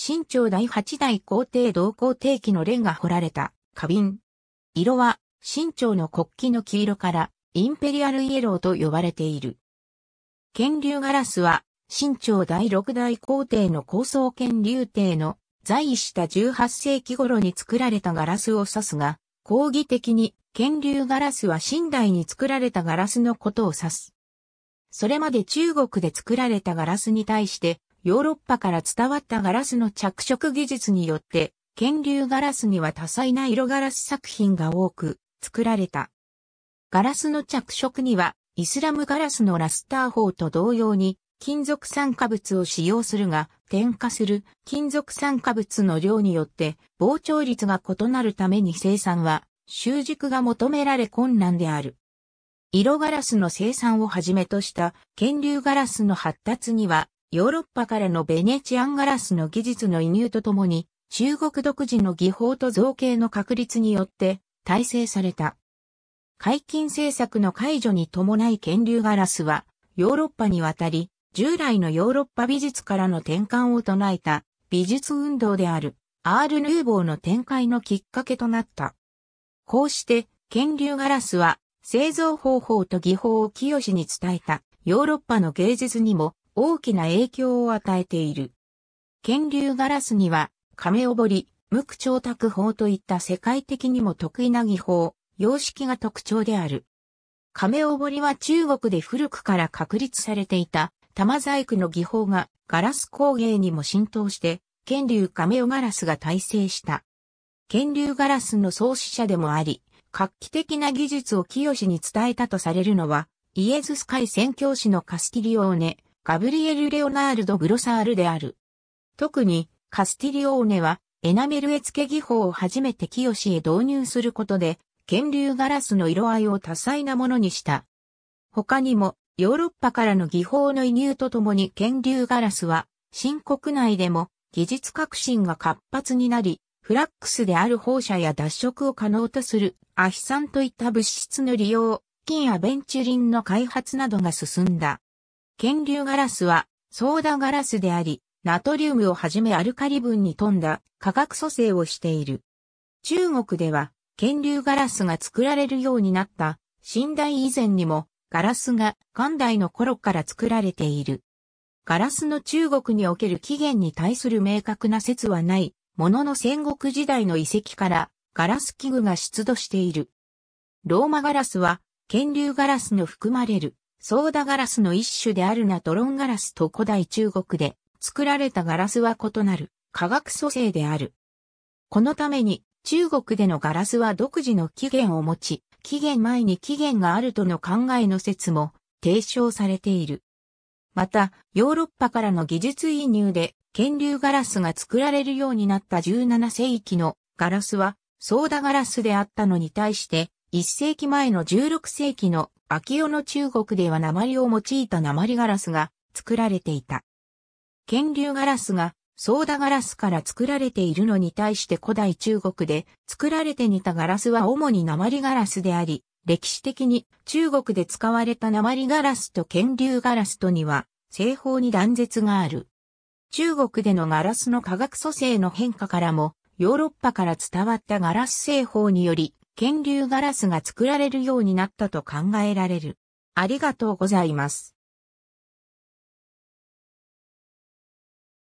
清朝第8代皇帝同皇帝期の蓮が彫られた花瓶。色は、清朝の国旗の黄色から、インペリアルイエローと呼ばれている。剣流ガラスは、清朝第6代皇帝の高層剣流帝の在位した18世紀頃に作られたガラスを指すが、講義的に、剣流ガラスは新代に作られたガラスのことを指す。それまで中国で作られたガラスに対して、ヨーロッパから伝わったガラスの着色技術によって、剣流ガラスには多彩な色ガラス作品が多く作られた。ガラスの着色には、イスラムガラスのラスター法と同様に、金属酸化物を使用するが、添加する金属酸化物の量によって膨張率が異なるために生産は習熟が求められ困難である。色ガラスの生産をはじめとした、検流ガラスの発達にはヨーロッパからのベネチアンガラスの技術の移入とともに、中国独自の技法と造形の確立によって、体制された。解禁政策の解除に伴い乾隆ガラスは、ヨーロッパに渡り、従来のヨーロッパ美術からの転換を唱えた、美術運動である、アール・ヌーボーの展開のきっかけとなった。こうして、乾隆ガラスは、製造方法と技法を清に伝えた、ヨーロッパの芸術にも、大きな影響を与えている。検流ガラスには、亀おぼり、無垢調卓法といった世界的にも得意な技法、様式が特徴である。亀おぼりは中国で古くから確立されていた玉細工の技法がガラス工芸にも浸透して、剣流亀尾ガラスが大成した。剣流ガラスの創始者でもあり、画期的な技術を清に伝えたとされるのは、イエズス海宣教師のカスティリオーネ、ガブリエル・レオナールド・グロサールである。特に、カスティリオーネは、エナメル絵付け技法を初めて清へ導入することで、検流ガラスの色合いを多彩なものにした。他にも、ヨーロッパからの技法の移入とともに検流ガラスは、新国内でも技術革新が活発になり、フラックスである放射や脱色を可能とするアヒ酸といった物質の利用、金やベンチュリンの開発などが進んだ。検流ガラスは、ソーダガラスであり、ナトリウムをはじめアルカリ分に富んだ化学組成をしている。中国では、検流ガラスが作られるようになった、新代以前にも、ガラスが漢代の頃から作られている。ガラスの中国における起源に対する明確な説はない、ものの戦国時代の遺跡から、ガラス器具が出土している。ローマガラスは、検流ガラスの含まれるソーダガラスの一種であるナトロンガラスと古代中国で作られたガラスは異なる化学組成である。このために中国でのガラスは独自の起源を持ち、起源前に起源があるとの考えの説も提唱されている。また、ヨーロッパからの技術移入で、検流ガラスが作られるようになった17世紀のガラスは、ソーダガラスであったのに対して、1世紀前の16世紀の秋代の中国では鉛を用いた鉛ガラスが作られていた。剣流ガラスがソーダガラスから作られているのに対して古代中国で作られて似たガラスは主に鉛ガラスであり、歴史的に中国で使われた鉛ガラスと剣流ガラスとには製法に断絶がある。中国でのガラスの化学組成の変化からも、ヨーロッパから伝わったガラス製法により、検流ガラスが作られるようになったと考えられる。ありがとうございます。